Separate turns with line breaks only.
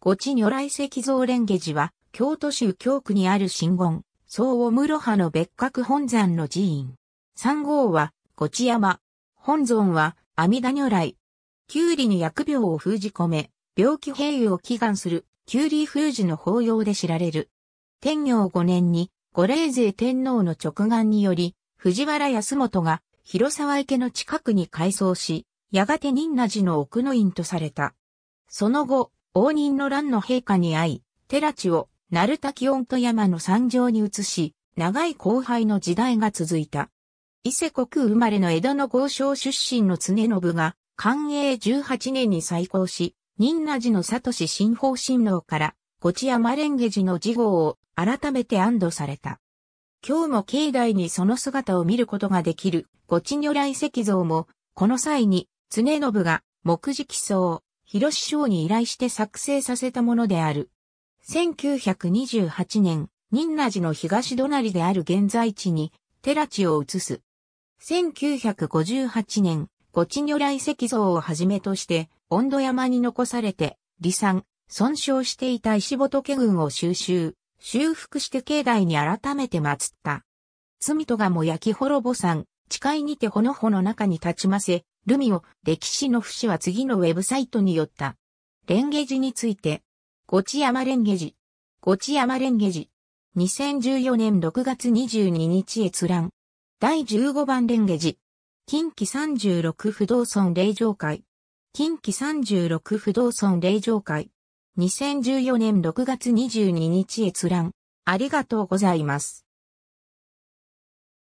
五地
如来石像蓮華寺は、京都州京区にある神言、総を室派の別格本山の寺院。三号は、五地山。本尊は、阿弥陀如来。九里に薬病を封じ込め、病気平癒を祈願する、九里封じの法要で知られる。天行五年に、五霊勢天皇の直眼により、藤原康元が、広沢池の近くに改装し、やがて仁和寺の奥の院とされた。その後、応仁の乱の陛下に会い、寺地を鳴滝温と山の山上に移し、長い後輩の時代が続いた。伊勢国生まれの江戸の豪商出身の常信が、寛永18年に再興し、仁和寺の里市新方神郎から、ごち山蓮華寺の事号を改めて安堵された。今日も境内にその姿を見ることができる、ごち如来石像も、この際に、常信が、木磁基礎広志省に依頼して作成させたものである。1928年、仁和寺の東隣である現在地に、寺地を移す。1958年、ごち如来石像をはじめとして、温度山に残されて、離散、損傷していた石仏群を収集、修復して境内に改めて祀った。罪とがも焼き滅ぼさん、誓いにてほのほの中に立ちませ、ルミオ、歴史の節は次のウェブサイトによった。レンゲジについて、ゴチヤマレンゲジ、ゴチヤマレンゲジ、2014年6月22日閲覧、第15番レンゲジ、近畿36不動村霊場会、近畿36不動村霊場会、2014年6月22日閲覧、ありがとうございます。